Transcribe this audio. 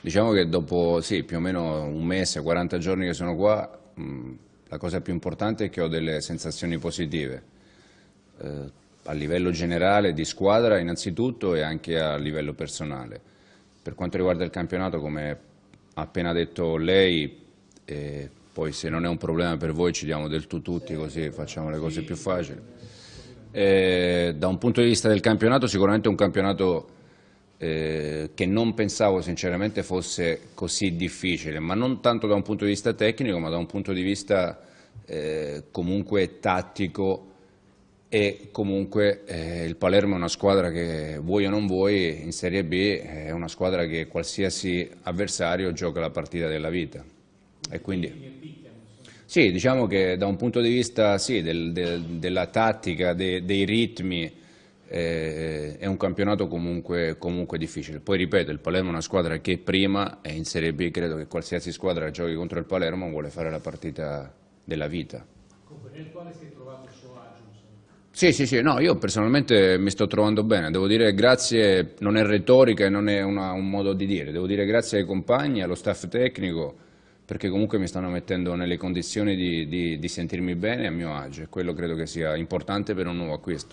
Diciamo che dopo sì, più o meno un mese, 40 giorni che sono qua, la cosa più importante è che ho delle sensazioni positive, eh, a livello generale di squadra innanzitutto e anche a livello personale. Per quanto riguarda il campionato, come ha appena detto lei, e eh, poi se non è un problema per voi ci diamo del tu tutti così facciamo le cose più facili. Eh, da un punto di vista del campionato sicuramente è un campionato eh, che non pensavo sinceramente fosse così difficile, ma non tanto da un punto di vista tecnico, ma da un punto di vista eh, comunque tattico e comunque eh, il Palermo è una squadra che vuoi o non vuoi in Serie B è una squadra che qualsiasi avversario gioca la partita della vita e quindi sì diciamo che da un punto di vista sì, del, del, della tattica de, dei ritmi eh, è un campionato comunque, comunque, difficile. Poi ripeto, il Palermo è una squadra che prima è in Serie B, credo che qualsiasi squadra giochi contro il Palermo vuole fare la partita della vita. Nel quale si è trovato il suo agio? Sì, sì, sì, no, io personalmente mi sto trovando bene, devo dire grazie, non è retorica e non è una, un modo di dire, devo dire grazie ai compagni, allo staff tecnico, perché comunque mi stanno mettendo nelle condizioni di, di, di sentirmi bene a mio agio e quello credo che sia importante per un nuovo acquisto.